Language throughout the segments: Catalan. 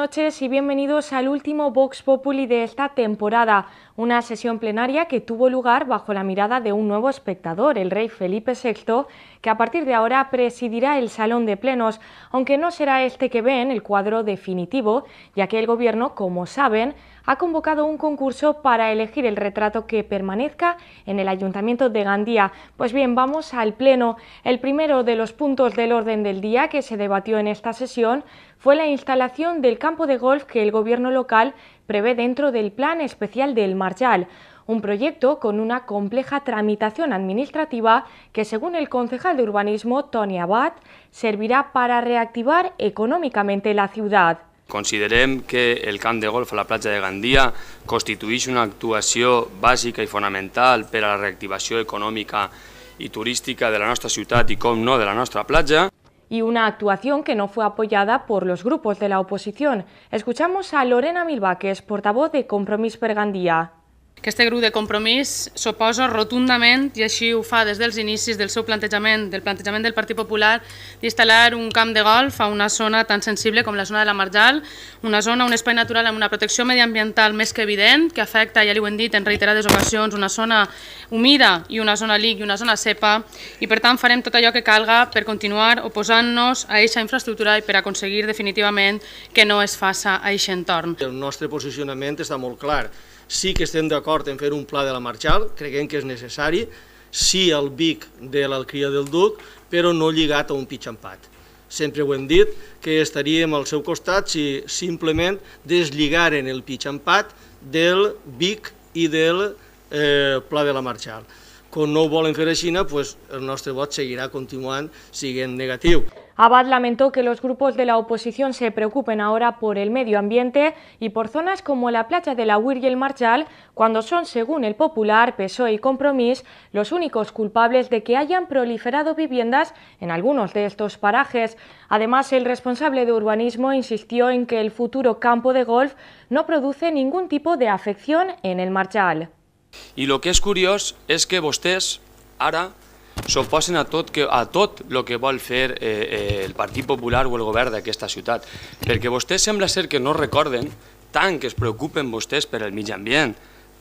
noches y bienvenidos al último Vox Populi de esta temporada, una sesión plenaria que tuvo lugar bajo la mirada de un nuevo espectador, el rey Felipe VI, que a partir de ahora presidirá el Salón de Plenos, aunque no será este que ven el cuadro definitivo, ya que el Gobierno, como saben, ha convocado un concurso para elegir el retrato que permanezca en el Ayuntamiento de Gandía. Pues bien, vamos al Pleno. El primero de los puntos del orden del día que se debatió en esta sesión fue la instalación del campo de golf que el Gobierno local prevé dentro del Plan Especial del Marchal un proyecto con una compleja tramitación administrativa que, según el concejal de urbanismo Tony Abad, servirá para reactivar económicamente la ciudad. Considerem que el camp de golf a la platja de Gandia constitueix una actuació bàsica i fonamental per a la reactivació econòmica i turística de la nostra ciutat i, com no, de la nostra platja. Y una actuación que no fue apoyada por los grupos de la oposición. Escuchamos a Lorena Milbaques, portavoz de Compromís per Gandia. Aquest grup de compromís s'oposa rotundament, i així ho fa des dels inicis del seu plantejament, del plantejament del Partit Popular, d'instal·lar un camp de golf a una zona tan sensible com la zona de la Marjal, una zona, un espai natural amb una protecció mediambiental més que evident, que afecta, ja li ho hem dit en reiterades ocasions, una zona humida i una zona LIC i una zona cepa, i per tant farem tot allò que calga per continuar oposant-nos a aquesta infraestructura i per aconseguir definitivament que no es faça a aquest entorn. El nostre posicionament està molt clar sí que estem d'acord en fer un pla de la Marxal, creguem que és necessari, sí el Vic de l'Alcria del Duc, però no lligat a un pitxampat. Sempre ho hem dit, que estaríem al seu costat si simplement deslligaren el pitxampat del Vic i del eh, Pla de la Marxal. Com no ho volen fer així, doncs el nostre vot seguirà continuant siguent negatiu. Abad lamentó que los grupos de la oposición se preocupen ahora por el medio ambiente y por zonas como la playa de la Huir y el Marchal, cuando son, según el Popular, PSOE y Compromís, los únicos culpables de que hayan proliferado viviendas en algunos de estos parajes. Además, el responsable de urbanismo insistió en que el futuro campo de golf no produce ningún tipo de afección en el Marchal. Y lo que es curioso es que vosotros, ahora... s'oposen a tot, que, a tot el que vol fer eh, eh, el Partit Popular o el govern d'aquesta ciutat, perquè vostès sembla ser que no recorden tant que es preocupen vostès per el mig ambient,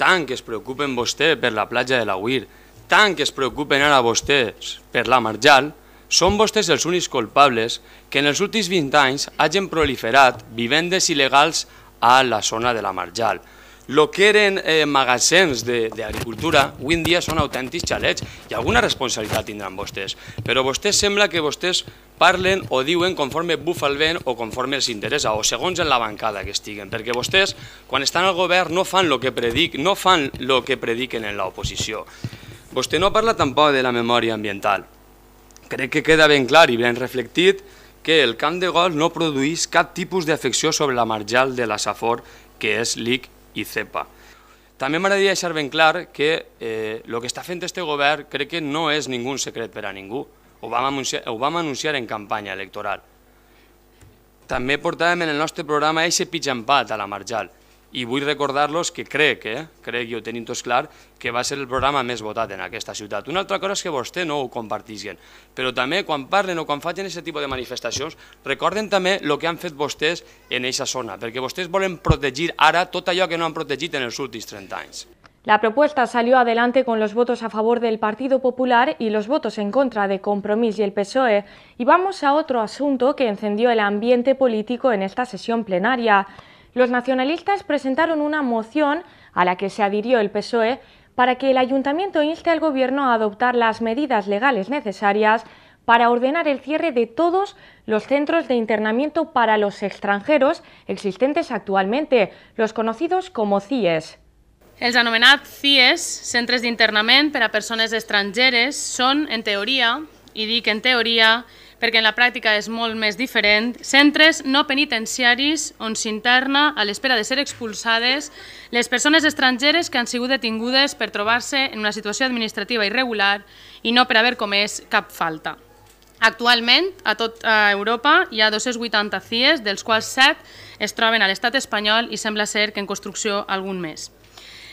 tant que es preocupen vostè per la platja de la Uir, tant que es preocupen ara vostès per la Marjal, són vostès els únics culpables que en els últims 20 anys hagin proliferat vivendes il·legals a la zona de la Marjal. Lo que eren eh, magasins d'agricultura, avui en dia són autèntics xalets i alguna responsabilitat tindran vostès. Però vostès sembla que vostès parlen o diuen conforme bufa el vent o conforme els interessa o segons en la bancada que estiguen, perquè vostès quan estan al govern no fan el que predic, no fan el que prediquen en l'oposició. Vostè no parla tampoc de la memòria ambiental. Crec que queda ben clar i ben reflectit que el camp de gol no produís cap tipus d'afecció sobre la marjal de la Safor, que és l'IC i cepa. També m'agradaria deixar ben clar que eh, el que està fent este govern crec que no és ningú secret per a ningú. Ho vam anunciar, ho vam anunciar en campanya electoral. També portàvem en el nostre programa aquest pitjampat a la Marjal, i vull recordar-los que crec, eh, crec jo tenim tots clar, que va ser el programa més votat en aquesta ciutat. Una altra cosa és que vostè no ho compartisquen, però també quan parlen o quan facin aquest tipus de manifestacions, recorden també el que han fet vostès en aquesta zona, perquè vostès volen protegir ara tot allò que no han protegit en els últims 30 anys. La propuesta salió adelante con los votos a favor del Partido Popular y los votos en contra de Compromís y el PSOE. Y vamos a otro asunto que encendió el ambiente político en esta sesión plenaria. Los nacionalistas presentaron una moción a la que se adhirió el PSOE para que el ayuntamiento inste al Gobierno a adoptar las medidas legales necesarias para ordenar el cierre de todos los centros de internamiento para los extranjeros existentes actualmente, los conocidos como CIES. El anomenats CIES, centres de Internamiento para Personas Extranjeras, son, en teoría, y que en teoría... perquè en la pràctica és molt més diferent, centres no penitenciaris on s'interna a l'espera de ser expulsades les persones estrangeres que han sigut detingudes per trobar-se en una situació administrativa irregular i no per haver comès cap falta. Actualment, a tot Europa hi ha 280 CIEs, dels quals 7 es troben a l'estat espanyol i sembla ser que en construcció algun més.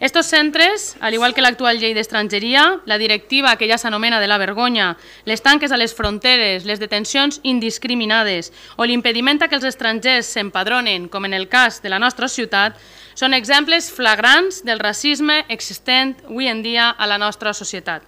Estos centres, al igual que l'actual llei d'estrangeria, la directiva que ja s'anomena de la vergonya, les tanques a les fronteres, les detencions indiscriminades o l'impediment a que els estrangers s'empadronen, com en el cas de la nostra ciutat, són exemples flagrants del racisme existent avui en dia a la nostra societat.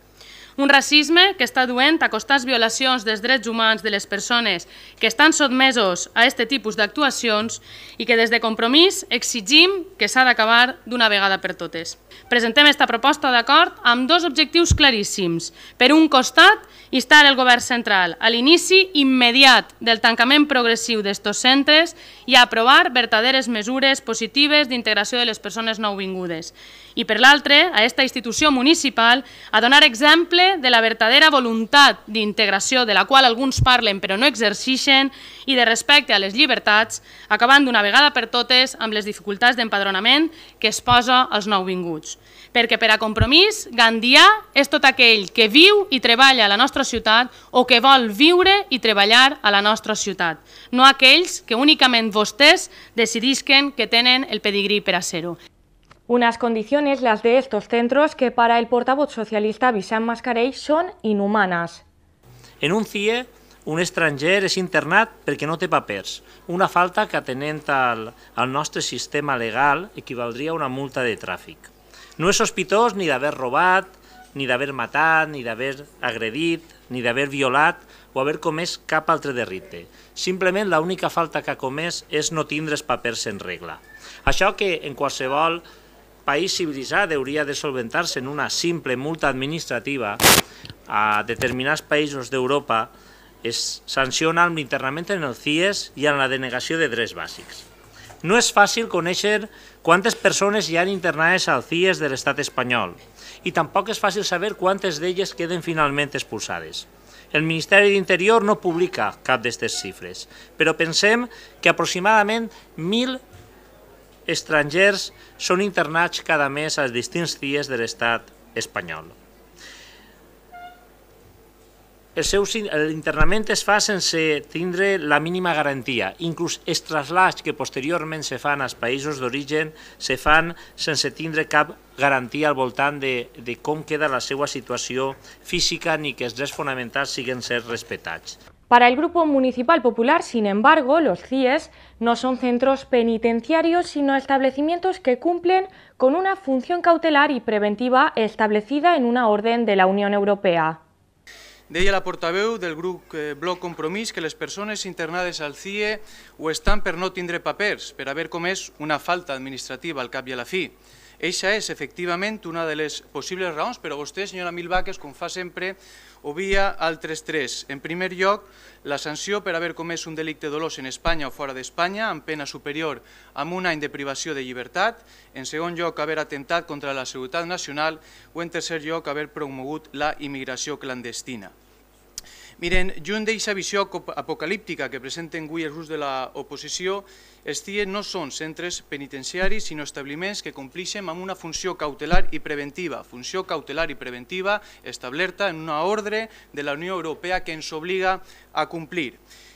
Un racisme que està duent a costants violacions dels drets humans de les persones que estan sotmesos a aquest tipus d'actuacions i que des de compromís exigim que s'ha d'acabar d'una vegada per totes. Presentem aquesta proposta d'acord amb dos objectius claríssims. Per un costat, instar el govern central a l'inici immediat del tancament progressiu d'estos centres i a aprovar verdaderes mesures positives d'integració de les persones nouvingudes. I per l'altre, a aquesta institució municipal, a donar exemple de la verdadera voluntat d'integració de la qual alguns parlen però no exerceixen i de respecte a les llibertats, acabant d'una vegada per totes amb les dificultats d'empadronament que es posa als nouvinguts. Perquè per a compromís, Gandia és tot aquell que viu i treballa a la nostra ciutat o que vol viure i treballar a la nostra ciutat, no aquells que únicament volen vostès decidisquen que tenen el pedigrí per a ser-ho. Unas condiciones, las de estos centros, que para el portavoz socialista Vicent Mascarell són inhumanes. En un CIE, un estranger és internat perquè no té papers, una falta que atenent al, al nostre sistema legal equivaldria a una multa de tràfic. No és sospitós ni d'haver robat, ni d'haver matat, ni d'haver agredit, ni d'haver violat o haver comès cap altre derricte. Simplement l'única falta que ha comès és no tindre els papers en regla. Això que en qualsevol país civilitzat hauria de solventar-se en una simple multa administrativa, a determinats països d'Europa es sanciona amb l'internament en el CIES i en la denegació de drets bàsics. No és fàcil conèixer quantes persones hi ha internades al CIES de l'estat espanyol, i tampoc és fàcil saber quantes d'elles queden finalment expulsades. El Ministeri d'Interior no publica cap d'aquestes xifres, però pensem que aproximadament 1.000 estrangers són internats cada mes als distints dies de l'estat espanyol el seu, l'internament es fa sense tindre la mínima garantia. Inclús els traslats que posteriorment se fan als països d'origen se fan sense tindre cap garantia al voltant de, de com queda la seva situació física ni que els drets fonamentals siguin ser respetats. Para el Grupo Municipal Popular, sin embargo, los CIES no son centros penitenciarios, sino establecimientos que cumplen con una función cautelar y preventiva establecida en una orden de la Unión Europea. Deia la portaveu del grup eh, Bloc Compromís que les persones internades al CIE ho estan per no tindre papers, per haver comès una falta administrativa al cap i a la fi. Eixa és, efectivament, una de les possibles raons, però vostè, senyora Milbaques, com fa sempre, obvia altres tres. En primer lloc, la sanció per haver comès un delicte dolós en Espanya o fora d'Espanya amb pena superior amb un any de privació de llibertat, en segon lloc haver atemptat contra la seguretat nacional o en tercer lloc haver promogut la immigració clandestina. Miren, lluny d'aquesta visió apocalíptica que presenten avui els grups de l'oposició, els CIE no són centres penitenciaris, sinó establiments que complixen amb una funció cautelar i preventiva, funció cautelar i preventiva establerta en una ordre de la Unió Europea que ens obliga a complir.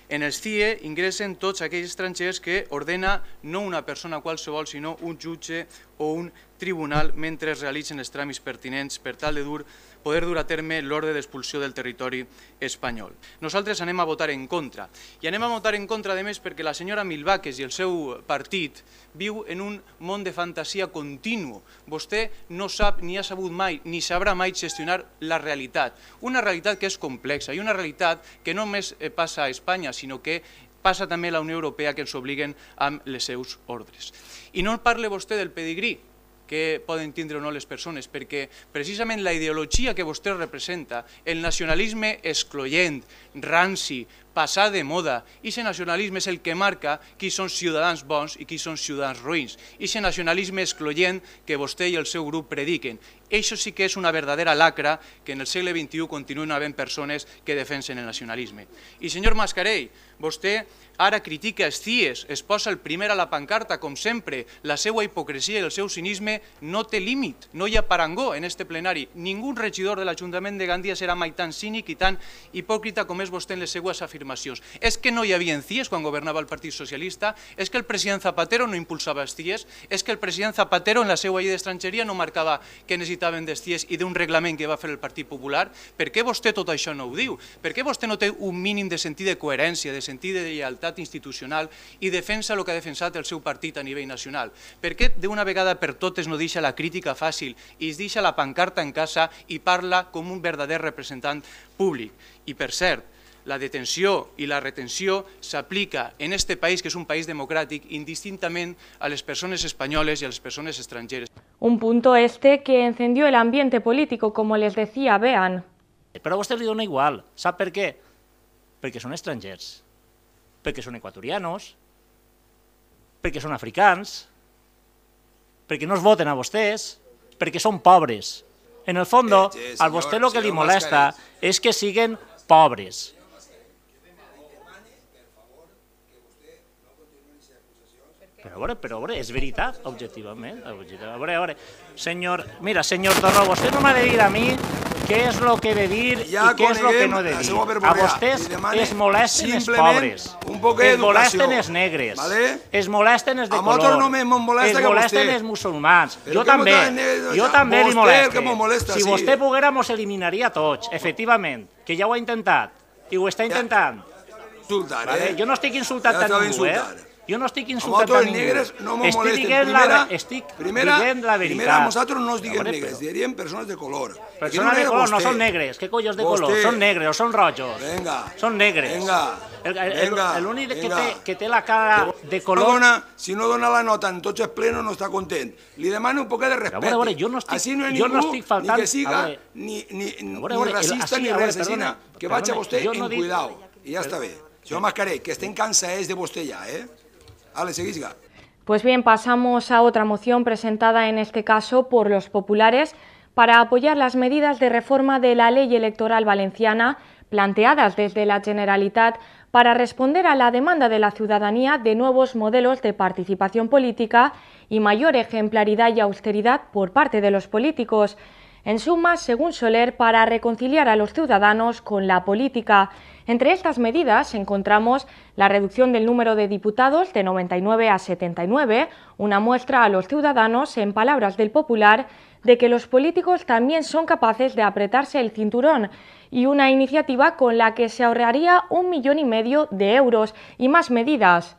En els CIE ingressen tots aquells estrangers que ordena no una persona qualsevol, sinó un jutge o un tribunal mentre es realitzen els tràmits pertinents per tal de dur poder dur a terme l'ordre d'expulsió del territori espanyol. Nosaltres anem a votar en contra, i anem a votar en contra, a més, perquè la senyora Milbaques i el seu partit viu en un món de fantasia continu. Vostè no sap ni ha sabut mai, ni sabrà mai gestionar la realitat. Una realitat que és complexa i una realitat que no només eh, passa a Espanya, sinó que passa també a la Unió Europea que ens obliguen amb les seus ordres. I no parle vostè del pedigrí, que poden tindre o no les persones, perquè precisament la ideologia que vostè representa, el nacionalisme excloent, ranci, passar de moda. I aquest nacionalisme és el que marca qui són ciutadans bons i qui són ciutadans ruïns. aquest nacionalisme excloient que vostè i el seu grup prediquen. Això sí que és una verdadera lacra que en el segle XXI continuen havent persones que defensen el nacionalisme. I senyor Mascarell, vostè ara critica els CIES, es posa el primer a la pancarta, com sempre. La seva hipocresia i el seu cinisme no té límit, no hi ha parangó en este plenari. Ningú regidor de l'Ajuntament de Gandia serà mai tan cínic i tan hipòcrita com és vostè en les seues afirmacions afirmacions. És que no hi havia CIES quan governava el Partit Socialista, és que el president Zapatero no impulsava els CIES, és que el president Zapatero en la seva llei d'estrangeria no marcava que necessitaven dels CIES i d'un reglament que va fer el Partit Popular. Per què vostè tot això no ho diu? Per què vostè no té un mínim de sentit de coherència, de sentit de lealtat institucional i defensa el que ha defensat el seu partit a nivell nacional? Per què d'una vegada per totes no deixa la crítica fàcil i es deixa la pancarta en casa i parla com un verdader representant públic? I per cert, la detenció i la retenció s'aplica en este país, que és un país democràtic, indistintament a les persones espanyoles i a les persones estrangeres. Un punto este que encendió el ambiente político, como les decía, vean. Però a vostè li dona igual. Sap per què? Perquè són estrangers, perquè són equatorianos, perquè són africans, perquè no es voten a vostès, perquè són pobres. En el fondo, eh, eh, a vostè el que li molesta és que siguen pobres. Però a veure, però a veure, és veritat, objectivament. A veure, a veure, senyor, mira, senyor Torró, vostè no m'ha de dir a mi què és el que he de dir ja i què és el que no he de dir. A vostès es molesten els pobres, un es molesten els negres, vale? es molesten els de a color, no me molesta es molesten els musulmans. Però jo també, jo també li molesto. Molesta, si sí. vostè poguera, mos eliminaria tots, efectivament, que ja ho ha intentat i ho està intentant. Ja, ja, insultar, vale? eh? Jo no estic insultant ja a ningú, eh? Yo no estoy insultando a, a negros, no me molesten. Primera, la, primera, la Primera, nosotros no nos digan negros, dirían personas de color. Personas de color no son negros qué coyos de color? Son negros, son Son rojos. Venga. Son negros. Venga. El que, te, que te la cara de color... si no dona la nota en pleno pleno, no está contento. Le demano un poco de respeto. A no estoy... Así no hay no ni que siga, ni, ni, ni, racista, ni Que vaya a vostè en cuidado. Y ya está bien. Yo más que estén cansados de usted ya, eh? Pues bien, pasamos a otra moción presentada en este caso por los populares para apoyar las medidas de reforma de la ley electoral valenciana planteadas desde la Generalitat para responder a la demanda de la ciudadanía de nuevos modelos de participación política y mayor ejemplaridad y austeridad por parte de los políticos en suma, según Soler, para reconciliar a los ciudadanos con la política. Entre estas medidas encontramos la reducción del número de diputados de 99 a 79, una muestra a los ciudadanos, en palabras del popular, de que los políticos también son capaces de apretarse el cinturón y una iniciativa con la que se ahorraría un millón y medio de euros y más medidas.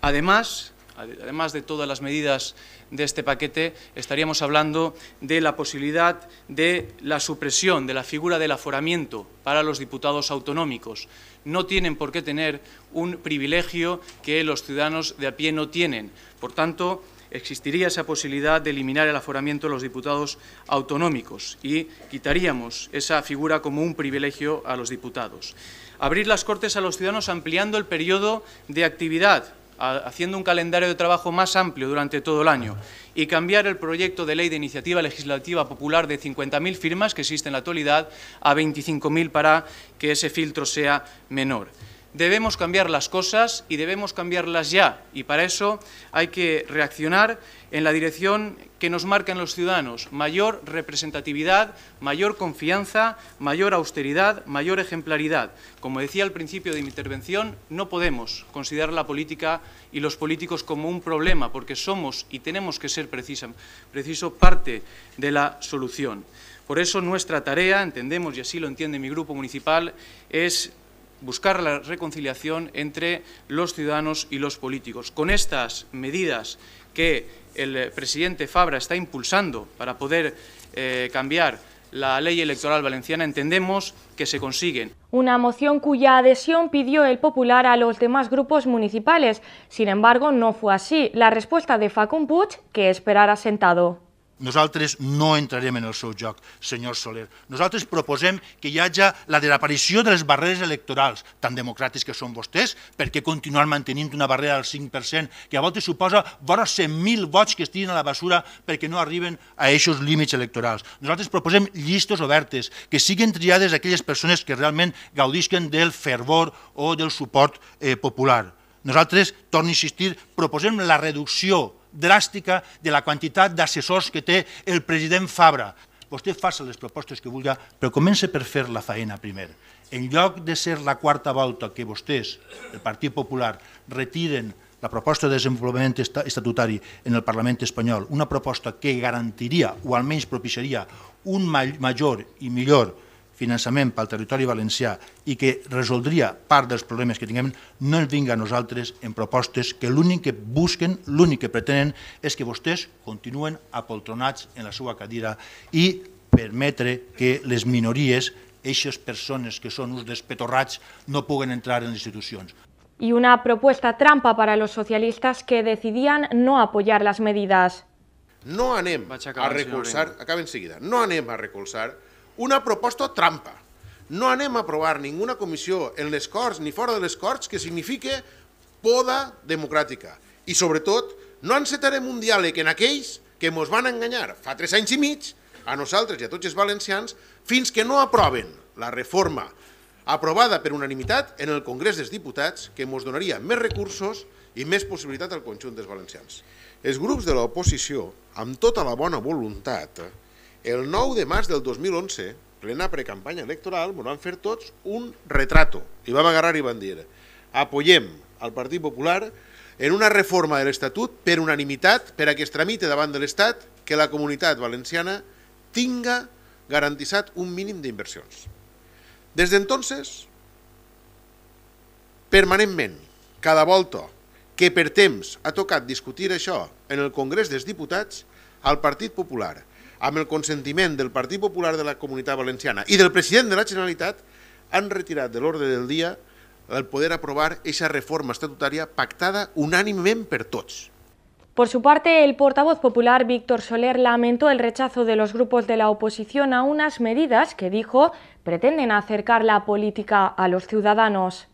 Además, además de todas las medidas de este paquete, estaríamos hablando de la posibilidad de la supresión de la figura del aforamiento para los diputados autonómicos. No tienen por qué tener un privilegio que los ciudadanos de a pie no tienen. Por tanto, existiría esa posibilidad de eliminar el aforamiento de los diputados autonómicos y quitaríamos esa figura como un privilegio a los diputados. Abrir las Cortes a los ciudadanos ampliando el periodo de actividad haciendo un calendario de trabajo más amplio durante todo el año y cambiar el proyecto de ley de iniciativa legislativa popular de 50.000 firmas que existe en la actualidad a 25.000 para que ese filtro sea menor debemos cambiar las cosas y debemos cambiarlas ya. Y para eso hay que reaccionar en la dirección que nos marcan los ciudadanos. Mayor representatividad, mayor confianza, mayor austeridad, mayor ejemplaridad. Como decía al principio de mi intervención, no podemos considerar la política y los políticos como un problema, porque somos y tenemos que ser precisa, preciso parte de la solución. Por eso nuestra tarea, entendemos y así lo entiende mi grupo municipal, es buscar la reconciliación entre los ciudadanos y los políticos. Con estas medidas que el eh, presidente Fabra está impulsando para poder eh, cambiar la ley electoral valenciana, entendemos que se consiguen. Una moción cuya adhesión pidió el Popular a los demás grupos municipales. Sin embargo, no fue así. La respuesta de Facun Puig, que esperara sentado. Nosaltres no entrarem en el seu joc, senyor Soler. Nosaltres proposem que hi hagi la desaparició de les barreres electorals, tan democràtics que són vostès, perquè continuar mantenint una barrera del 5%, que a voltes suposa vora 100.000 vots que estiguin a la basura perquè no arriben a aquests límits electorals. Nosaltres proposem llistes obertes, que siguin triades aquelles persones que realment gaudisquen del fervor o del suport eh, popular. Nosaltres, torno a insistir, proposem la reducció electoral dràstica de la quantitat d'assessors que té el president Fabra. Vostè faci les propostes que vulga, però comença per fer la feina primer. En lloc de ser la quarta volta que vostès, el Partit Popular, retiren la proposta de desenvolupament estatutari en el Parlament espanyol, una proposta que garantiria o almenys propiciaria un major i millor finançament pel territori valencià i que resoldria part dels problemes que tinguem, no ens vinga a nosaltres en propostes que l'únic que busquen, l'únic que pretenen, és que vostès continuen apoltronats en la seva cadira i permetre que les minories, aquestes persones que són uns despetorrats, no puguen entrar en les institucions. Y una propuesta trampa para los socialistas que decidían no apoyar las medidas no anem a recolzar, acabem seguida, no anem a recolzar una proposta trampa. No anem a aprovar ninguna comissió en les Corts ni fora de les Corts que signifique poda democràtica. I sobretot, no encetarem un diàleg en aquells que ens van enganyar fa tres anys i mig, a nosaltres i a tots els valencians, fins que no aproven la reforma aprovada per unanimitat en el Congrés dels Diputats, que ens donaria més recursos i més possibilitat al conjunt dels valencians. Els grups de l'oposició, amb tota la bona voluntat, el 9 de març del 2011, plena precampanya electoral, ens van fer tots un retrato. I vam agarrar i van dir, apoyem al Partit Popular en una reforma de l'Estatut per unanimitat, per a que es tramite davant de l'Estat que la comunitat valenciana tinga garantitzat un mínim d'inversions. Des d'entonces, permanentment, cada volta que per temps ha tocat discutir això en el Congrés dels Diputats, el Partit Popular, amb el consentiment del Partit Popular de la Comunitat Valenciana i del president de la Generalitat, han retirat de l'ordre del dia el poder aprovar aquesta reforma estatutària pactada unánimamente per tots. Por su parte, el portavoz popular Víctor Soler lamentó el rechazo de los grupos de la oposición a unas medidas que, dijo, pretenden acercar la política a los ciudadanos.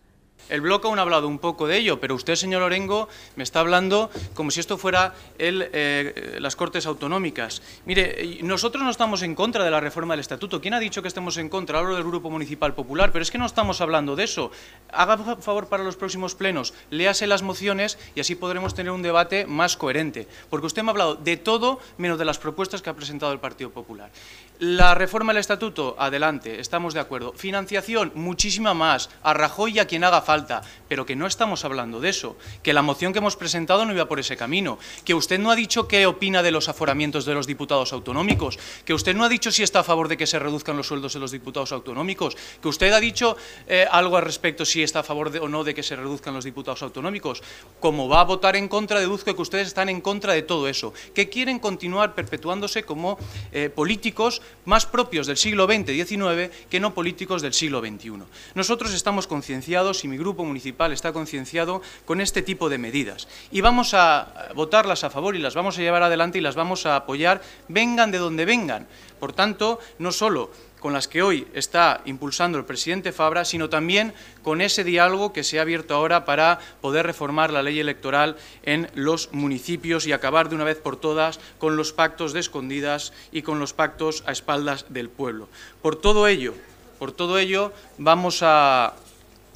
El bloque aún ha hablado un poco de ello, pero usted, señor Orengo, me está hablando como si esto fuera el, eh, las Cortes Autonómicas. Mire, nosotros no estamos en contra de la reforma del Estatuto. ¿Quién ha dicho que estemos en contra? Hablo del Grupo Municipal Popular, pero es que no estamos hablando de eso haga favor para los próximos plenos, léase las mociones y así podremos tener un debate más coherente. Porque usted me ha hablado de todo menos de las propuestas que ha presentado el Partido Popular. La reforma del Estatuto, adelante, estamos de acuerdo. Financiación, muchísima más, a Rajoy y a quien haga falta, pero que no estamos hablando de eso, que la moción que hemos presentado no iba por ese camino, que usted no ha dicho qué opina de los aforamientos de los diputados autonómicos, que usted no ha dicho si está a favor de que se reduzcan los sueldos de los diputados autonómicos, que usted ha dicho eh, algo al respecto si está a favor o no de que se reduzcan los diputados autonómicos. Como va a votar en contra, deduzco que ustedes están en contra de todo eso, que quieren continuar perpetuándose como eh, políticos más propios del siglo XX-XIX que no políticos del siglo XXI. Nosotros estamos concienciados y mi grupo municipal está concienciado con este tipo de medidas y vamos a votarlas a favor y las vamos a llevar adelante y las vamos a apoyar, vengan de donde vengan. Por tanto, no solo con las que hoy está impulsando el presidente Fabra, sino también con ese diálogo que se ha abierto ahora para poder reformar la ley electoral en los municipios y acabar de una vez por todas con los pactos de escondidas y con los pactos a espaldas del pueblo. Por todo ello, por todo ello vamos a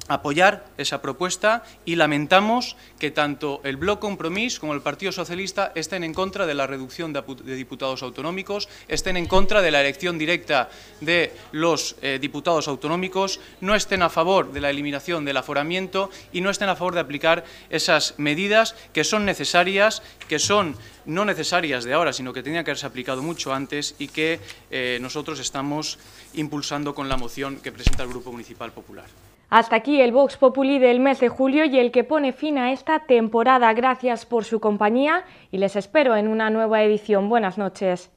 apoyar esa propuesta y lamentamos que tanto el Bloque Compromís como el Partido Socialista estén en contra de la reducción de diputados autonómicos, estén en contra de la elección directa de los eh, diputados autonómicos, no estén a favor de la eliminación del aforamiento y no estén a favor de aplicar esas medidas que son necesarias, que son no necesarias de ahora, sino que tenían que haberse aplicado mucho antes y que eh, nosotros estamos impulsando con la moción que presenta el Grupo Municipal Popular. Hasta aquí el Vox Populi del mes de julio y el que pone fin a esta temporada. Gracias por su compañía y les espero en una nueva edición. Buenas noches.